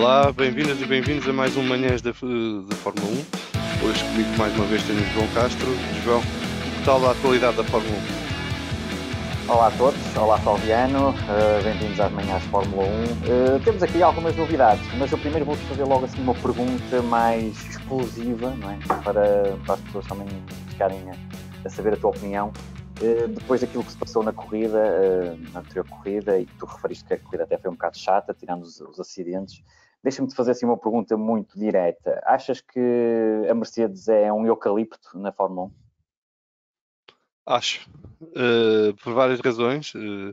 Olá, bem-vindas e bem-vindos a mais um Manhãs da, da Fórmula 1. Hoje comigo mais uma vez tenho o João Castro. João, que tal a atualidade da Fórmula 1? Olá a todos, olá Salviano, uh, bem-vindos às manhãs Fórmula 1. Uh, eh, temos aqui algumas novidades, mas eu primeiro vou-te fazer logo assim uma pergunta mais exclusiva, não é? para, para as pessoas também ficarem a, a saber a tua opinião eh, depois daquilo que se passou na corrida, na anterior corrida, e tu referiste que a corrida até foi um bocado chata, tirando os, os acidentes, Deixa-me te fazer assim uma pergunta muito direta. Achas que a Mercedes é um eucalipto na Fórmula 1? Acho. Uh, por várias razões. Uh,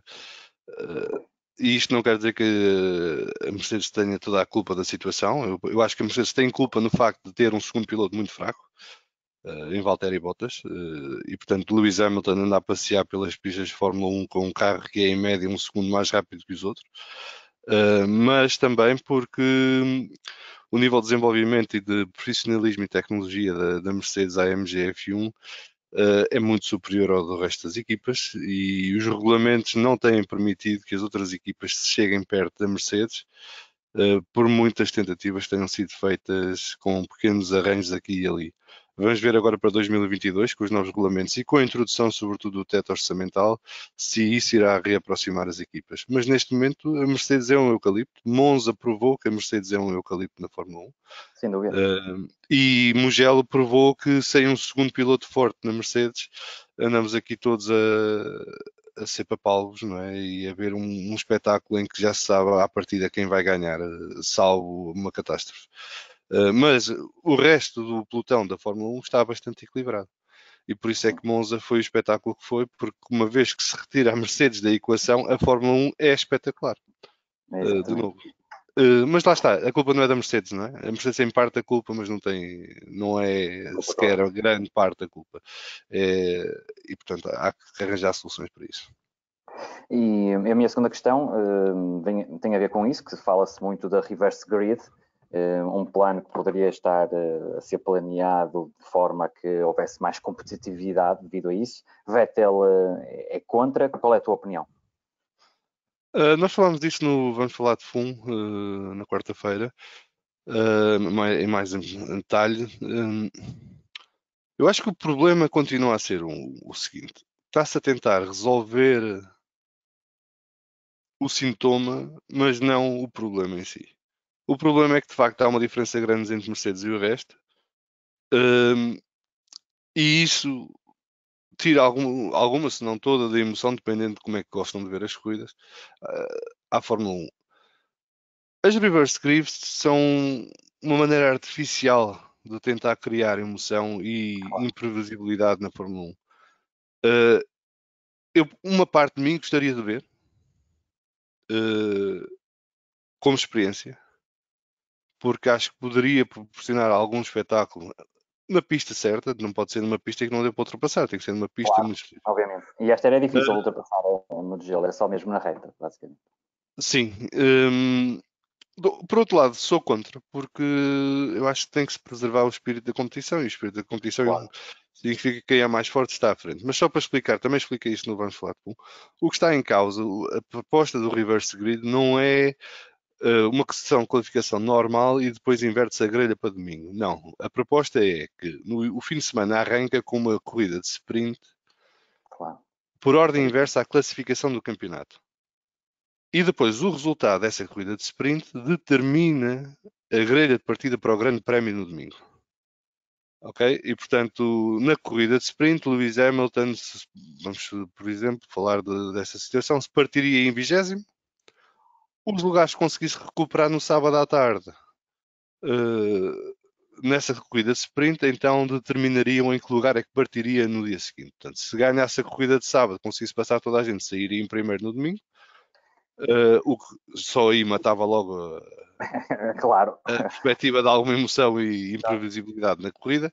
uh, e isto não quer dizer que a Mercedes tenha toda a culpa da situação. Eu, eu, acho que a Mercedes tem culpa no facto de ter um segundo piloto muito fraco, uh, em Valtteri Bottas, uh, e portanto Lewis Hamilton anda a passear pelas pistas de Fórmula 1 com um carro que é em média um segundo mais rápido que os outros. Eh, mas também porque hum, o nível de desenvolvimento e de profissionalismo e tecnologia da, da Mercedes AMG F1 uh, eh, é muito superior ao do resto das equipas e os regulamentos não têm permitido que as outras equipas cheguem perto da Mercedes, uh, por muitas tentativas que tenham sido feitas com pequenos arranjos aqui e ali. Vamos ver agora para 2022, com os novos regulamentos e com a introdução, sobretudo, do teto orçamental, se isso irá reaproximar as equipas. Mas neste momento, a Mercedes é um eucalipto. Monza provou que a Mercedes é um eucalipto na Fórmula 1. Sem dúvida. Uh, e Mugello provou que sem um segundo piloto forte na Mercedes, andamos aqui todos a, a ser papalvos, não é? E a ver um, um, espetáculo em que já se sabe à partida quem vai ganhar, salvo uma catástrofe. Eh, mas o resto do pelotão da Fórmula 1 está bastante equilibrado. E por isso é que Monza foi o espetáculo que foi, porque uma vez que se retira a Mercedes da equação, a Fórmula 1 é espetacular. É de novo. Eh, mas lá está, a culpa não é da Mercedes, não é? A Mercedes tem é parte da culpa, mas não tem, não é sequer a grande parte da culpa. É, e portanto há que arranjar soluções para isso. E a minha segunda questão uh, tem, tem, a ver com isso, que fala-se muito da reverse grid, eh, um plano que poderia estar eh, a ser planeado de forma que houvesse mais competitividade devido a isso. Vettel eh, é contra. Qual é a tua opinião? Uh, nós falámos disso no Vamos Falar de FUM uh, na quarta-feira, uh, mais, em mais detalhe. Um, eu acho que o problema continua a ser um, o seguinte: está-se a tentar resolver o sintoma, mas não o problema em si. O problema é que de facto há uma diferença grande entre Mercedes e o resto. Um, e isso tira alguma, alguma, se não toda, da emoção, dependendo de como é que gostam de ver as corridas, uh, à Fórmula 1. As reverse grips são uma maneira artificial de tentar criar emoção e imprevisibilidade na Fórmula 1. Uh, ah, eu, uma parte de mim gostaria de ver, uh, como experiência, porque acho que poderia proporcionar algum espetáculo na pista certa, não pode ser numa pista que não deu para ultrapassar, tem que ser numa pista claro, muito. Obviamente. E esta era difícil uh, ultrapassar eh, no gelo, era só mesmo na reta, basicamente. Sim. Um, ehm, do, por outro lado, sou contra, porque eu acho que tem que se preservar o espírito da competição e o espírito da competição é claro. significa que quem é mais forte está à frente. Mas só para explicar, também expliquei isto no Vamos Falar de O que está em causa, a proposta do reverse grid, não é eh, uma sessão de qualificação normal e depois inverte-se a grelha para domingo. Não. A proposta é que no, o fim de semana arranca com uma corrida de sprint claro. por ordem inversa à classificação do campeonato. E depois o resultado dessa corrida de sprint determina a grelha de partida para o Grande Prémio no domingo. Ok? E portanto, na corrida de sprint, Lewis Hamilton, se, vamos por exemplo falar de, dessa situação, se partiria em vigésimo os lugares que conseguiste recuperar no sábado à tarde uh, nessa corrida de sprint, então determinariam em que lugar é que partiria no dia seguinte. Portanto, se ganhasse a corrida de sábado, conseguisse passar toda a gente, sairia em primeiro no domingo, uh, o que só aí matava logo a, claro. a perspectiva de alguma emoção e imprevisibilidade na corrida.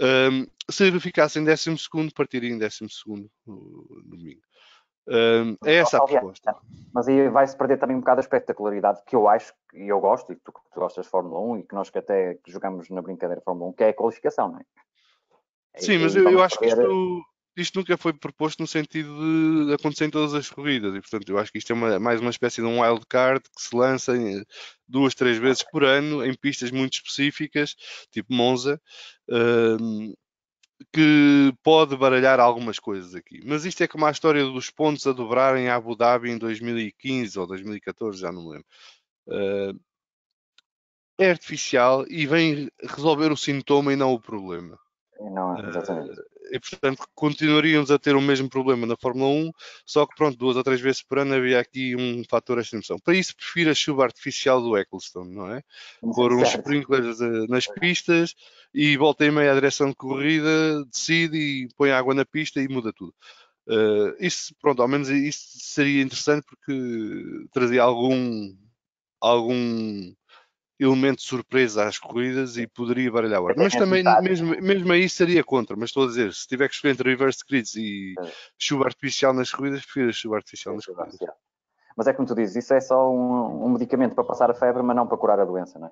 Um, ehm, se ficasse em 12, partiria em 12 no eh, domingo. Um, é essa a proposta. Mas aí vai-se perder também um bocado a espectacularidade que eu acho, e eu gosto, e tu, tu gostas de Fórmula 1 e que nós que até jogamos na brincadeira Fórmula 1, que é a qualificação, não é? Sim, e, mas eu, eu acho perder... que isto, isto, nunca foi proposto no sentido de acontecer em todas as corridas, e portanto eu acho que isto é uma, mais uma espécie de um wild card que se lança em, eh, duas, três vezes por ano em pistas muito específicas, tipo Monza. Um, que pode baralhar algumas coisas aqui. Mas isto é como a história dos pontos a dobrar em Abu Dhabi em 2015 ou 2014, já não me lembro. Uh, é artificial e vem resolver o sintoma e não o problema. Não, eh, exatamente. Uh, e portanto continuaríamos a ter o mesmo problema na Fórmula 1, só que pronto, duas ou três vezes por ano havia aqui um fator de extinção. Para isso prefiro a chuva artificial do Eccleston não é? Pôr uns sprinklers eh, nas pistas e volta e meia à direção de corrida, decide e põe água na pista e muda tudo. Uh, isso, pronto, ao menos isso seria interessante porque trazia algum algum elemento de surpresa às corridas e poderia baralhar o Mas é também, mesmo, mesmo aí, seria contra. Mas estou a dizer, se tiver que escolher entre reverse grids e é. chuva artificial nas corridas, prefiro chuva artificial nas corridas. Mas é como tu dizes, isso é só um, um, medicamento para passar a febre, mas não para curar a doença, não é?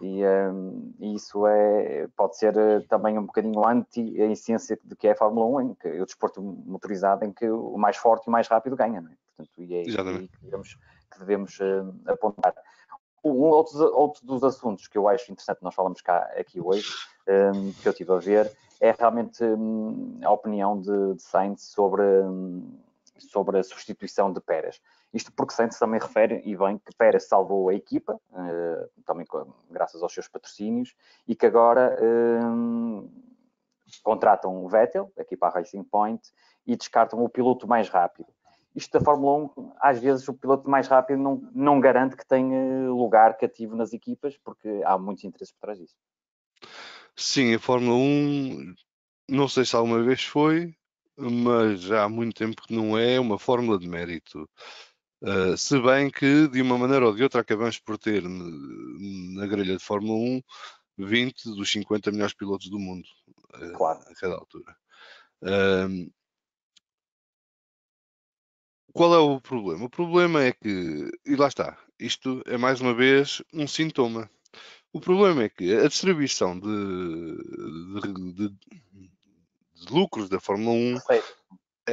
E, um, isso é, pode ser eh, também um bocadinho anti a essência de que é a Fórmula 1, em que, o desporto motorizado em que o mais forte e o mais rápido ganha, não é? Portanto, e é isso que, que devemos, que devemos uh, apontar. Um é outro, outro dos assuntos que eu acho interessante nós falamos cá aqui hoje, um, que eu estive a ver, é realmente um, a opinião de, de Sainz sobre, um, sobre a substituição de Pérez. Isto porque Sainz também refere, e bem, que Pérez salvou a equipa, uh, também com, graças aos seus patrocínios, e que agora hum, contratam o Vettel, aqui para a Racing Point, e descartam o piloto mais rápido isto da Fórmula 1, às vezes o piloto mais rápido não, não garante que tenha lugar cativo nas equipas, porque há muitos interesses por trás disso. Sim, a Fórmula 1, não sei se alguma vez foi, mas já há muito tempo que não é uma fórmula de mérito. Uh, se bem que, de uma maneira ou de outra, acabamos por ter na grelha de Fórmula 1 20 dos 50 melhores pilotos do mundo ah, claro. a cada altura. Uh, qual é o problema? O problema é que, e lá está, isto é mais uma vez um sintoma. O problema é que a distribuição de, de, de, de lucros da Fórmula 1 é,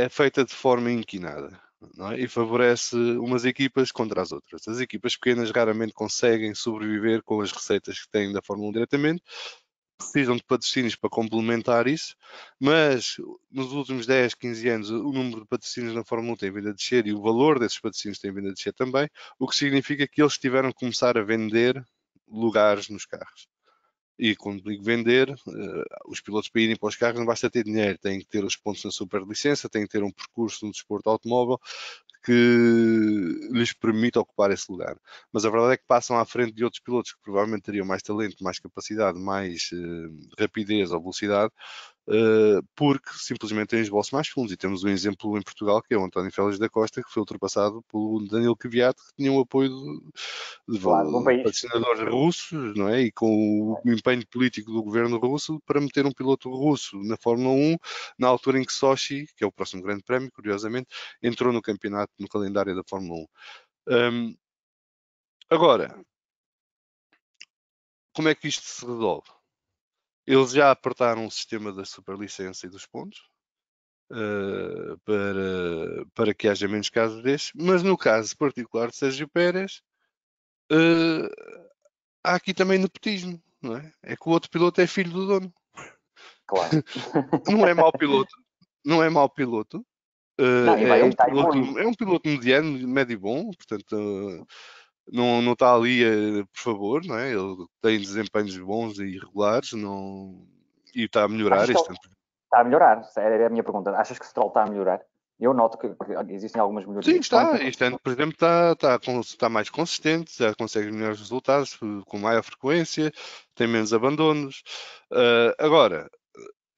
é feita de forma inquinada. É? e favorece umas equipas contra as outras. As equipas pequenas raramente conseguem sobreviver com as receitas que têm da Fórmula 1 diretamente, precisam de patrocínios para complementar isso, mas nos últimos 10, 15 anos o número de patrocínios na Fórmula 1 tem vindo a descer e o valor desses patrocínios tem vindo a descer também, o que significa que eles tiveram que começar a vender lugares nos carros. E quando digo vender, eh, os pilotos para irem para os carros não basta ter dinheiro, têm que ter os pontos na superlicença, têm que ter um percurso no desporto automóvel, que lhes permita ocupar esse lugar. Mas a verdade é que passam à frente de outros pilotos que provavelmente teriam mais talento, mais capacidade, mais uh, rapidez ou velocidade eh, porque simplesmente têm esboços mais fundos. E temos um exemplo em Portugal, que é o António Félix da Costa, que foi ultrapassado pelo Danilo Kvyat, que tinha o apoio de, claro, patrocinadores russos, não é? E com o é. empenho político do governo russo para meter um piloto russo na Fórmula 1, na altura em que Sochi, que é o próximo grande prémio, curiosamente, entrou no campeonato, no calendário da Fórmula 1. Um, agora, como é que isto se resolve? Eles já apertaram o sistema da superlicença e dos pontos uh, para, para que haja menos casos destes, mas no caso particular de Sérgio Pérez, uh, há aqui também nepotismo, não é? É que o outro piloto é filho do dono. Claro. não é mau piloto, não é mau piloto. Uh, não, é, um piloto é, um piloto mediano, médio e bom, portanto não, não está ali a, eh, por favor, não é? Ele tem desempenhos bons e regulares não... e está a melhorar. Este... Está a melhorar, era a minha pergunta. Achas que Stroll está a melhorar? Eu noto que existem algumas melhorias. Sim, está. Este ano, por exemplo, está, está, está mais consistente, já consegue melhores resultados com maior frequência, tem menos abandonos. Uh, agora,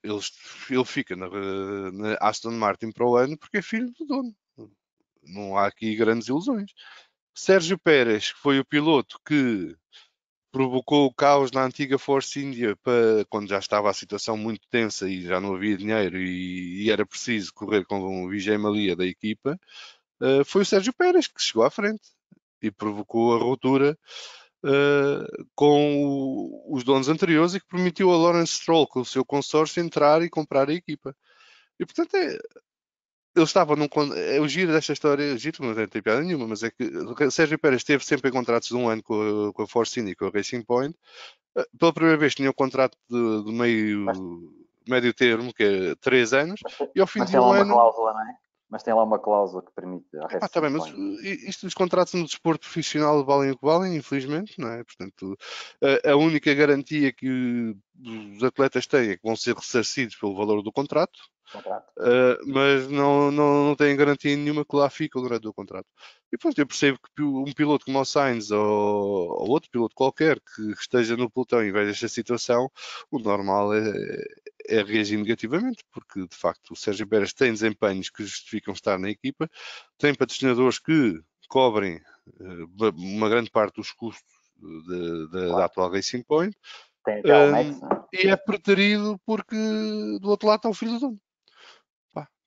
ele, ele fica na, na Aston Martin para o ano porque é filho do dono. Não há aqui grandes ilusões. Sérgio Pérez, que foi o piloto que provocou o caos na antiga Force India para, quando já estava a situação muito tensa e já não havia dinheiro e, e era preciso correr com o Malia da equipa, uh, foi o Sérgio Pérez que chegou à frente e provocou a ruptura uh, com o, os donos anteriores e que permitiu a Lawrence Stroll, com o seu consórcio, entrar e comprar a equipa. E portanto, é, eu estava num. É o giro desta história, o é giro, não tem piada nenhuma, mas é que Sérgio Pérez esteve sempre em contratos de um ano com, com a Force India e com a Racing Point. Eh, pela primeira vez tinha um contrato de, de meio, médio termo, que é 3 anos, e ao fim de um uma ano. Cláusula, não é? Mas tem lá uma cláusula que permite a ah, está bem, mas eh, isto dos contratos no desporto profissional valem o que valem, infelizmente, não é? Portanto, a, a única garantia que os atletas têm é que vão ser ressarcidos pelo valor do contrato, Uh, mas não, não, não têm garantia nenhuma que lá fica durante o contrato. E pronto, eu percebo que um piloto como o Sainz ou, ou outro piloto qualquer que esteja no pelotão e veja esta situação, o normal é, é reagir negativamente, porque de facto o Sérgio Pérez tem desempenhos que justificam estar na equipa, tem patrocinadores que cobrem uh, uma grande parte dos custos de, de, claro. da atual Racing Point. Um, ah, é? e é preterido porque do outro lado está o filho do dono.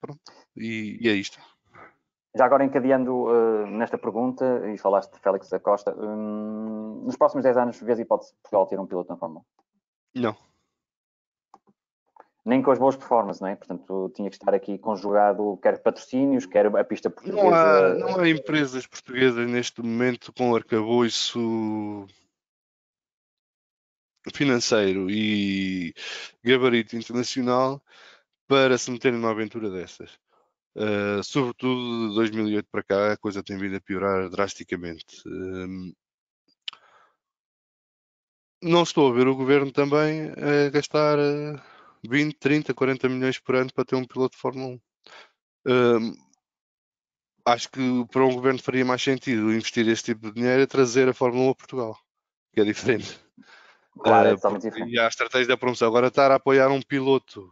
Pronto. E, e é isto. Já agora encadeando uh, nesta pergunta, e falaste de Félix da Costa, um, nos próximos 10 anos vês hipótese de Portugal ter um piloto na Fórmula? Não. Nem com as boas performances, não é? Portanto, tinha que estar aqui conjugado quer patrocínios, quer a pista portuguesa. Não há, não há empresas portuguesas neste momento com arcabouço financeiro e gabarito internacional para se meter numa aventura dessas. Uh, sobretudo de 2008 para cá, a coisa tem vindo a piorar drasticamente. Uh, não estou a ver o governo também a gastar 20, 30, 40 milhões por ano para ter um piloto de Fórmula 1. acho que para um governo faria mais sentido investir este tipo de dinheiro e trazer a Fórmula 1 a Portugal, que é diferente. Claro, é uh, diferente. E a estratégia da promoção. Agora estar a apoiar um piloto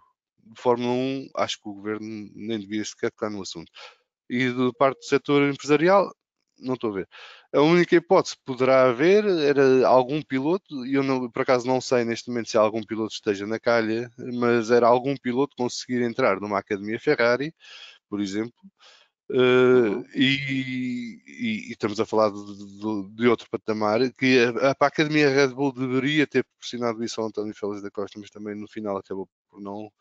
de Fórmula 1, acho que o governo nem devia sequer tocar no assunto. E do parte do setor empresarial, não estou a ver. A única hipótese que poderá haver era algum piloto, e eu não, por acaso não sei neste momento se algum piloto esteja na calha, mas era algum piloto conseguir entrar numa academia Ferrari, por exemplo, Uh, e, e, e, estamos a falar de, de, de outro patamar que a, a, Academia Red Bull deveria ter proporcionado isso ao António Félix da Costa, mas também no final acabou por não,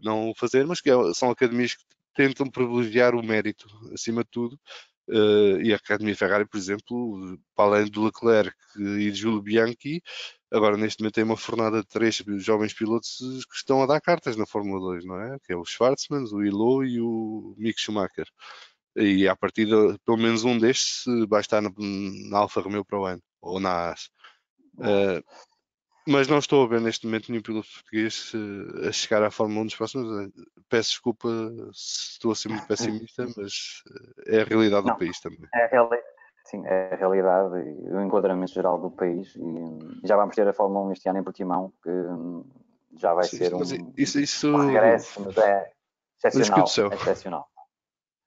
não o fazer. Mas que é, são academias que tentam privilegiar o mérito acima de tudo eh, e a Academia Ferrari, por exemplo, para além do Leclerc e de Júlio Bianchi, agora neste momento tem uma fornada de três jovens pilotos que estão a dar cartas na Fórmula 2, não é? Que é o Schwarzman, o Ilô e o Mick Schumacher. E à partida, pelo menos um destes vai estar na, na Alfa Romeo para o ano, ou na AS. Uh, mas não estou a ver neste momento nenhum piloto português eh, a chegar à Fórmula 1 nos próximos anos. Peço desculpa se estou a ser muito pessimista, mas eh, é a realidade não, do país também. É a realidade. Sim, é a realidade e o enquadramento geral do país. E já vamos ter a Fórmula 1 este ano em Portimão, que hum, já vai sim, ser um, isso, isso... um regresso, mas é excepcional. É excepcional.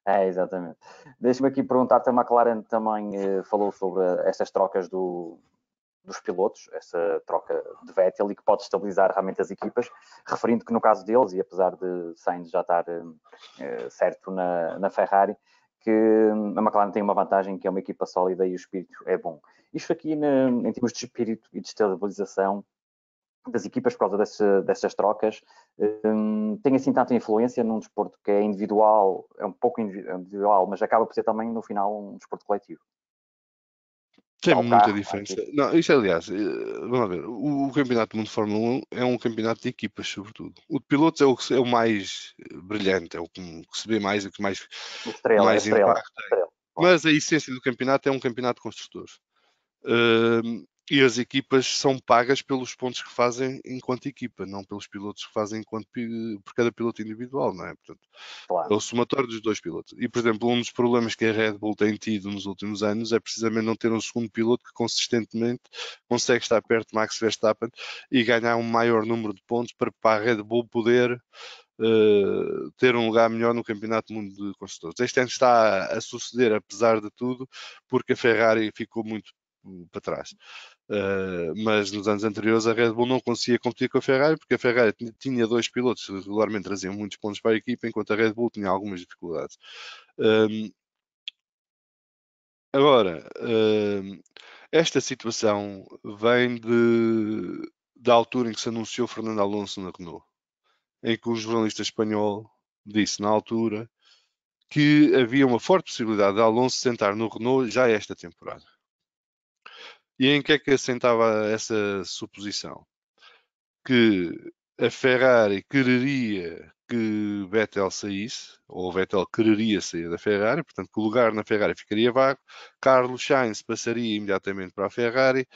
É, exatamente. Deixa-me aqui perguntar-te, a McLaren também eh, falou sobre estas trocas do, dos pilotos, essa troca de Vettel e que pode estabilizar realmente as equipas, referindo que no caso deles, e apesar de Sainz já estar eh, eh, certo na, na Ferrari, que hum, a McLaren tem uma vantagem que é uma equipa sólida e o espírito é bom. Isto aqui, na, em termos de espírito e de estabilização, das equipas por causa desse, dessas trocas um, tem assim tanta influência num desporto que é individual, é um pouco individual, mas acaba por ser também no final um desporto coletivo. Tem muita diferença. Aqui. Não, isto, aliás, eh, vamos ver. O, o, campeonato do mundo de Fórmula 1 é um campeonato de equipas, sobretudo. O de pilotos é o, é o mais eh, brilhante, é o que, se vê mais, é o que mais, estrela, mais estrela, Estrela. Mas a essência do campeonato é um campeonato de construtores. Uh, e as equipas são pagas pelos pontos que fazem enquanto equipa, não pelos pilotos que fazem enquanto por cada piloto individual, não é? Portanto, claro. é o somatório dos dois pilotos. E, por exemplo, um dos problemas que a Red Bull tem tido nos últimos anos é precisamente não ter um segundo piloto que consistentemente consegue estar perto de Max Verstappen e ganhar um maior número de pontos para, para a Red Bull poder Uh, ter um lugar melhor no Campeonato Mundo de Construtores. Este ano está a, a suceder, apesar de tudo, porque a Ferrari ficou muito hum, para trás. Uh, mas nos anos anteriores a Red Bull não conseguia competir com a Ferrari porque a Ferrari tinha dois pilotos que regularmente traziam muitos pontos para a equipa, enquanto a Red Bull tinha algumas dificuldades. Um, ehm, agora, um, ehm, esta situação vem de, da altura em que se anunciou Fernando Alonso na Renault, em que o jornalista espanhol disse na altura que havia uma forte possibilidade de Alonso sentar no Renault já esta temporada e em que é que assentava essa suposição? Que a Ferrari quereria que Vettel saísse, ou Vettel quereria sair da Ferrari, portanto que o lugar na Ferrari ficaria vago, Carlos Sainz passaria imediatamente para a Ferrari,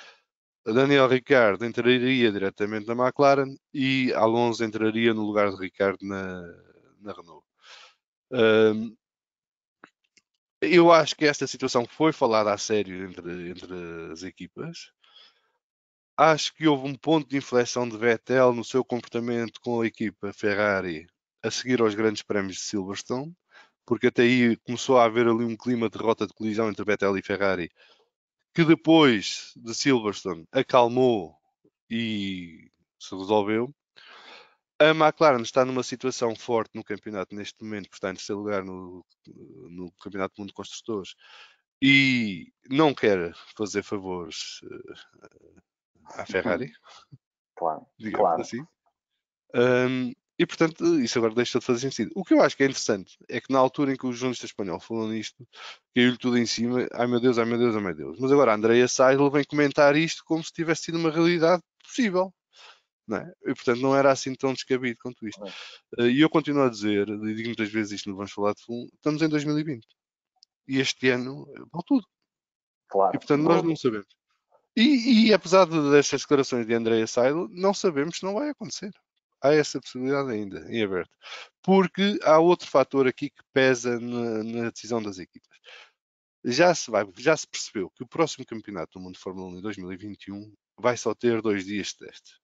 Daniel Ricciardo entraria diretamente na McLaren e Alonso entraria no lugar de Ricciardo na, na Renault. Um, eu acho que esta situação foi falada a sério entre, entre as equipas. Acho que houve um ponto de inflexão de Vettel no seu comportamento com a equipa Ferrari a seguir aos grandes prémios de Silverstone, porque até aí começou a haver ali um clima de rota de colisão entre Vettel e Ferrari, que depois de Silverstone acalmou e se resolveu. A McLaren está numa situação forte no campeonato neste momento, portanto, está em terceiro lugar no, no Campeonato Mundo de Construtores e não quer fazer favores eh, à uhum. Ferrari. Claro, claro. Assim. Um, e portanto, isso agora deixa de fazer sentido. O que eu acho que é interessante é que na altura em que o jornalista espanhol falou nisto, caiu-lhe tudo em cima, ai meu Deus, ai meu Deus, ai meu Deus. Mas agora a Andrea Seidel vem comentar isto como se tivesse sido uma realidade possível. É? E, portanto, não era assim tão descabido quanto isto. Eh, e eu continuo a dizer, e digo muitas vezes isto não Vamos Falar de Fundo, estamos em 2020. E este ano eh, vale tudo. Claro. E, portanto, nós não sabemos. E, e apesar destas declarações de Andréa Seidel, não sabemos se não vai acontecer. Há essa possibilidade ainda, em aberto. Porque há outro fator aqui que pesa na, na decisão das equipas. Já se, vai, já se percebeu que o próximo campeonato do mundo de Fórmula 1 em 2021 vai só ter dois dias de teste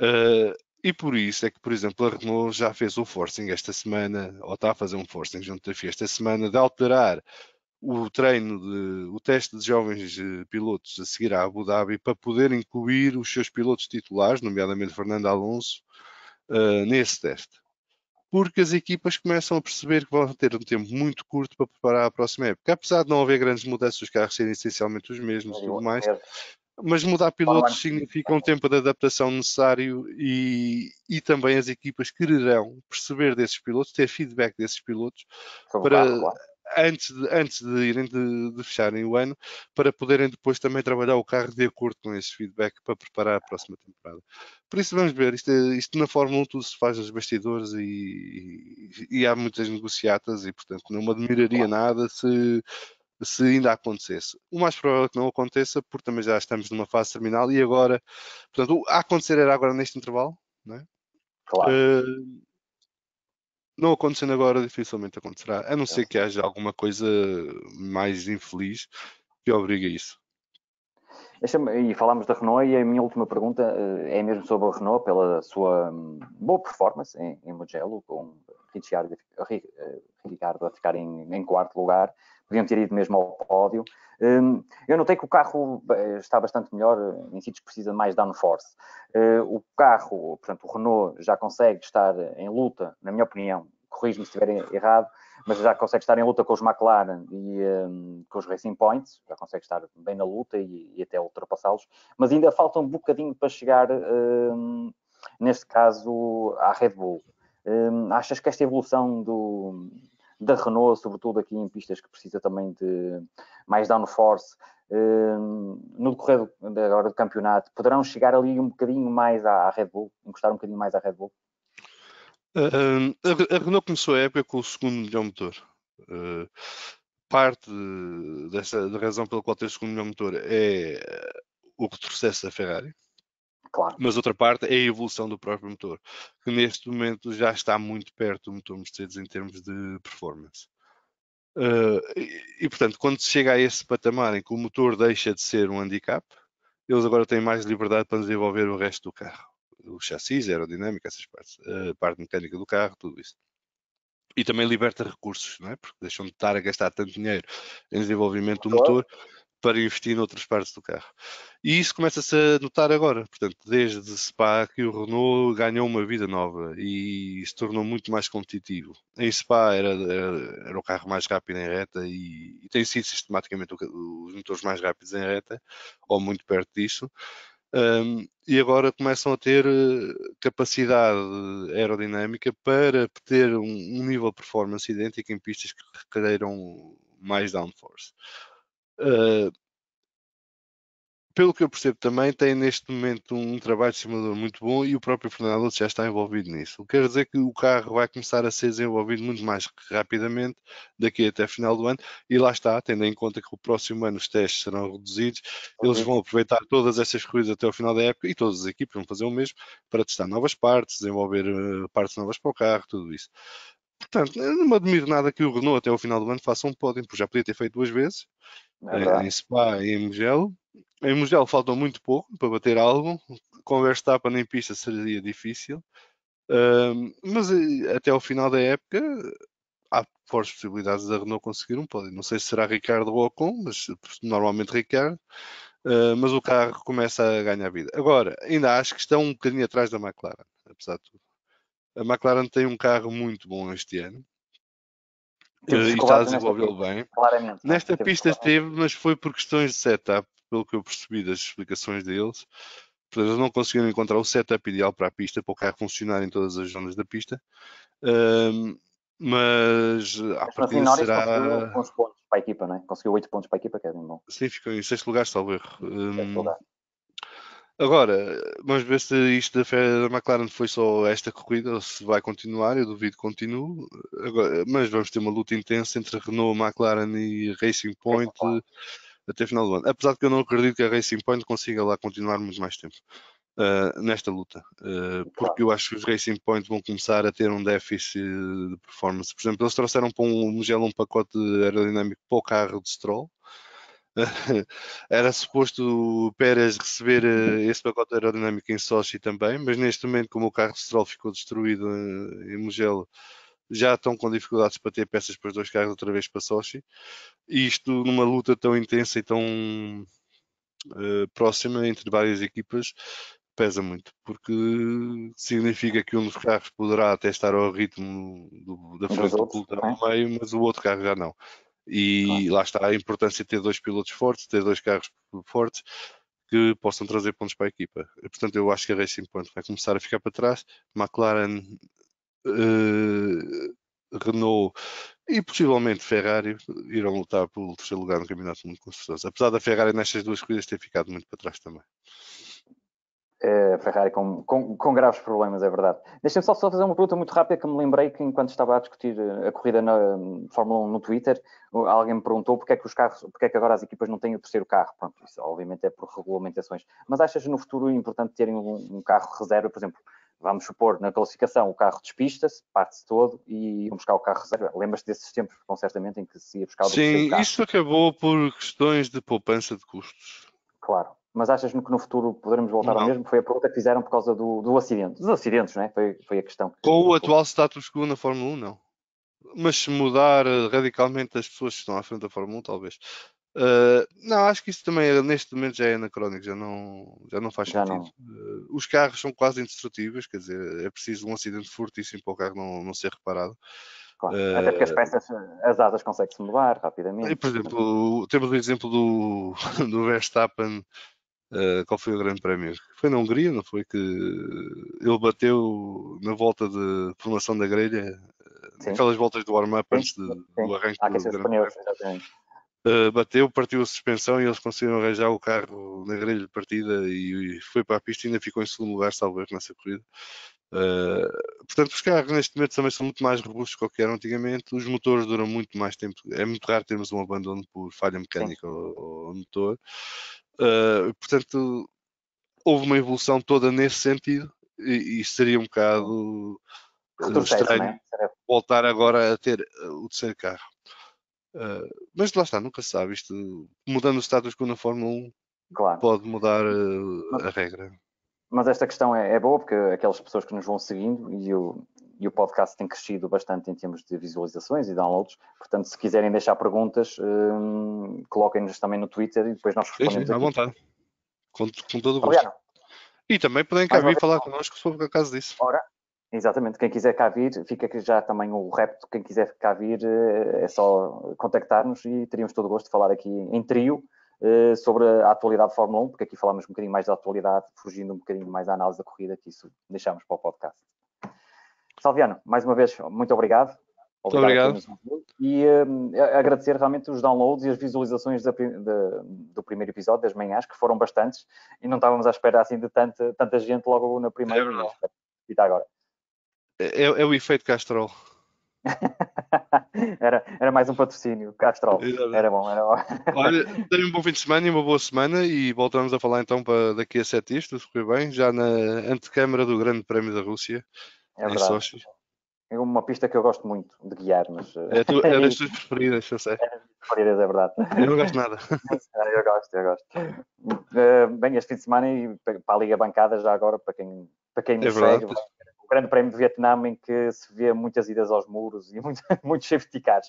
Uh, e por isso é que, por exemplo, a Renault já fez o forcing esta semana, ou está a fazer um forcing junto da FIA esta semana, de alterar o treino, de, o teste de jovens eh, pilotos a seguir a Abu Dhabi para poder incluir os seus pilotos titulares, nomeadamente Fernando Alonso, uh, nesse teste. Porque as equipas começam a perceber que vão ter um tempo muito curto para preparar a próxima época. Apesar de não haver grandes mudanças, os carros serem essencialmente os mesmos e tudo mais, mas mudar pilotos significa um tempo de adaptação necessário e, e também as equipas quererão perceber desses pilotos, ter feedback desses pilotos para, Antes, de, antes de irem de, de, fecharem o ano, para poderem depois também trabalhar o carro de acordo com esse feedback para preparar a próxima temporada. Por isso vamos ver, isto, é, isto na Fórmula 1 tudo se faz nos bastidores e, e, e há muitas negociatas e portanto não me admiraria nada se se ainda acontecesse. O mais provável é que não aconteça, porque também já estamos numa fase terminal e agora, portanto, a acontecer era agora neste intervalo, não é? Claro. Uh, não acontecendo agora, dificilmente acontecerá, a não é. ser que haja alguma coisa mais infeliz que obrigue a isso. E falámos da Renault e a minha última pergunta eh, é mesmo sobre a Renault, pela sua hum, boa performance em, Mugello, com Ricciardo, eh, Ricardo a ficar em, em quarto lugar podiam ter ido mesmo ao pódio. Hum, eu notei que o carro eh, está bastante melhor, eh, em sítios precisa mais downforce. Eh, o carro, portanto, o Renault já consegue estar em luta, na minha opinião, corrijo-me se estiver errado, mas já consegue estar em luta com os McLaren e um, com os Racing Points, já consegue estar bem na luta e, e até ultrapassá-los, mas ainda falta um bocadinho para chegar, um, neste caso, à Red Bull. Um, achas que esta evolução do, da Renault, sobretudo aqui em pistas que precisa também de mais downforce, hum, no decorrer da agora do campeonato, poderão chegar ali um bocadinho mais à, Red Bull, encostar um bocadinho mais à Red Bull? Hum, a Renault começou a época com o segundo melhor motor. Hum, parte dessa da razão pela qual tem o segundo melhor motor é o retrocesso da Ferrari, Claro. Mas outra parte é a evolução do próprio motor, que neste momento já está muito perto do motor Mercedes em termos de performance. Uh, e, e, portanto, quando se chega a esse patamar em que o motor deixa de ser um handicap, eles agora têm mais liberdade para desenvolver o resto do carro. O chassi, a aerodinâmica, essas partes, a parte mecânica do carro, tudo isso. E também liberta recursos, não é? Porque deixam de estar a gastar tanto dinheiro em desenvolvimento do motor para investir noutras partes do carro. E isso começa-se a notar agora. Portanto, desde Spa que o Renault ganhou uma vida nova e se tornou muito mais competitivo. Em Spa era, era, era o carro mais rápido em reta e, e tem sido sistematicamente o, os motores mais rápidos em reta, ou muito perto disso. Um, e agora começam a ter eh, capacidade aerodinâmica para ter um, um nível de performance idêntico em pistas que requeram mais downforce. Ah, pelo que eu percebo também, tem neste momento um trabalho de simulador muito bom e o próprio Fernando Alonso já está envolvido nisso. Quer dizer que o carro vai começar a ser desenvolvido muito mais rapidamente daqui até final do ano e lá está, tendo em conta que o próximo ano os testes serão reduzidos, okay. eles uhum. vão aproveitar todas essas coisas até o final da época e todas as equipes vão fazer o mesmo para testar novas partes, desenvolver ah, partes novas para o carro, tudo isso. Portanto, não me admiro nada que o Renault até ao final do ano faça um pódio, porque já podia ter feito duas vezes, é, em Spa e em Mugello. Em Mugello faltou muito pouco para bater algo, com Verstappen em pista seria difícil, mas eh, até ao final da época há fortes possibilidades da Renault conseguir um pódio. Não sei se será Ricardo ou Ocon, mas normalmente Ricardo. Uh, ah, mas o carro começa a ganhar vida. Agora, ainda acho que estão um bocadinho atrás da McLaren, apesar de tudo. A McLaren tem um carro muito bom este ano. e está a desenvolvê-lo bem. Claramente, é? nesta pista esteve, mas foi por questões de setup, pelo que eu percebi das explicações deles. eles não conseguiram encontrar o setup ideal para a pista, para o carro funcionar em todas as zonas da pista. Um, mas à mas partida será... conseguiu alguns pontos para a equipa, não é? Conseguiu 8 pontos para a equipa, que é bem bom. Sim, ficou em sexto lugar, salvo erro. Um, Agora, vamos ver se isto da Ferrari da McLaren foi só esta corrida ou se vai continuar. Eu duvido que continue. Agora, mas vamos ter uma luta intensa entre Renault, McLaren e Racing Point até final do ano. Apesar de que eu não acredito que a Racing Point consiga lá continuar muito mais tempo uh, nesta luta, uh, porque eu acho que os Racing Point vão começar a ter um déficit de performance. Por exemplo, eles trouxeram para um Mugello um pacote aerodinâmico para o carro de Stroll era suposto o Pérez receber eh, esse pacote aerodinâmico em Sochi também, mas neste momento, como o carro de Stroll ficou destruído eh, em Mugello, já estão com dificuldades para ter peças para os dois carros outra vez para Sochi. E isto numa luta tão intensa e tão uh, próxima entre várias equipas pesa muito, porque significa que um dos carros poderá até estar ao ritmo do, da frente do pelotão é? no meio, mas o outro carro já não. E claro. lá está a importância de ter dois pilotos fortes, ter dois carros fortes que possam trazer pontos para a equipa. Portanto, eu acho que a Racing Point vai começar a ficar para trás. McLaren, eh, Renault e possivelmente Ferrari irão lutar pelo terceiro lugar no Campeonato muito Mundo de Construções. Apesar da Ferrari nestas duas corridas ter ficado muito para trás também. Eh, Ferrari com, com, com, graves problemas, é verdade. Deixa-me só, só fazer uma pergunta muito rápida que me lembrei que enquanto estava a discutir eh, a corrida na hum, Fórmula 1 no Twitter, alguém me perguntou porque é que os carros, porque é que agora as equipas não têm o terceiro carro. Pronto, isso obviamente é por regulamentações. Mas achas no futuro importante terem um, um carro reserva, por exemplo, vamos supor, na classificação o carro despista-se, parte-se todo e iam buscar o carro reserva. Lembras-te desses tempos, com certamente, em que se ia buscar o Sim, carro? Sim, isso acabou por questões de poupança de custos. Claro mas achas que no futuro poderemos voltar não. ao mesmo? Foi a pergunta que fizeram por causa do, do acidente. Dos acidentes, não é? Foi, foi a questão. Com o atual status quo na Fórmula 1, não. Mas se mudar eh, radicalmente as pessoas que estão à frente da Fórmula 1, talvez. Uh, não, acho que isso também é, neste momento já é anacrónico, já não, já não faz já sentido. Não. Uh, os carros são quase indestrutíveis, quer dizer, é preciso um acidente fortíssimo para o carro não, não ser reparado. Claro. Uh, Até porque as peças, as asas conseguem-se mudar rapidamente. E, por exemplo, temos o exemplo do, do Verstappen eh, qual foi o grande prémio? Foi na Hungria, não foi? Que ele bateu na volta de formação da grelha, Sim. naquelas voltas do warm-up antes de, do arranque ah, do é grande pneus, eh, bateu, partiu a suspensão e eles conseguiram arranjar o carro na grelha de partida e, foi para a pista e ainda ficou em segundo lugar, talvez, nessa corrida. Uh, portanto, os carros neste momento também são muito mais robustos do que eram antigamente. Os motores duram muito mais tempo. É muito raro termos um abandono por falha mecânica ou motor. Ah, portanto, houve uma evolução toda nesse sentido e, e seria um bocado ah, estranho né? voltar agora a ter ah, o terceiro carro. mas lá está, nunca se sabe. Isto, mudando o status quo na Fórmula 1, claro. pode mudar mas, a regra. Mas esta questão é, é, boa porque aquelas pessoas que nos vão seguindo, e eu e o podcast tem crescido bastante em termos de visualizações e downloads. Portanto, se quiserem deixar perguntas, um, coloquem-nos também no Twitter e depois nós respondemos. Sim, sim, à vontade. Com, com todo o gosto. Obrigado. E também podem cá vir falar connosco sobre o caso disso. Ora, Exatamente, quem quiser cá vir, fica aqui já também o repto, quem quiser cá vir eh, é só contactar-nos e teríamos todo o gosto de falar aqui em trio eh, sobre a atualidade de Fórmula 1, porque aqui falamos um bocadinho mais da atualidade, fugindo um bocadinho mais da análise da corrida, que isso deixamos para o podcast. Salviano, mais uma vez, muito obrigado. Obrigado. Muito obrigado. E eh, agradecer realmente os downloads e as visualizações da, de, do primeiro episódio, das manhãs, que foram bastantes, e não estávamos à espera assim de tanta, tanta gente logo na primeira. É verdade. E está agora. É, é, é, o efeito Castrol. era, era mais um patrocínio, Castrol. Era bom, era bom. Olha, um bom fim de semana e uma boa semana e voltamos a falar então para daqui a sete dias, tudo correr bem, já na antecâmara do Grande Prémio da Rússia. É em verdade. Sochi. É uma pista que eu gosto muito de guiar, mas. Eh, é, tu, é, é das tuas preferidas, eu sei. É das preferidas, é verdade. Eu não gosto nada. Ah, eu gosto, eu gosto. Eh, bem, este fim de semana, e para a Liga Bancada, já agora, para quem, para quem me é segue, o Grande Prémio do Vietnã, em que se vê muitas idas aos muros e muito, muitos safety cars,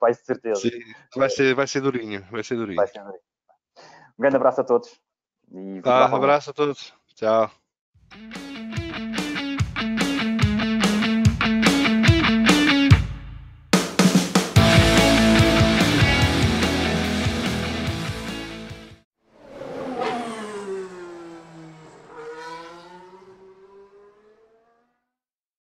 vai certeza. Sim, vai ser, vai ser durinho, vai ser durinho. Vai ser durinho. Um grande abraço a todos. E ah, um abraço a todos. Tchau.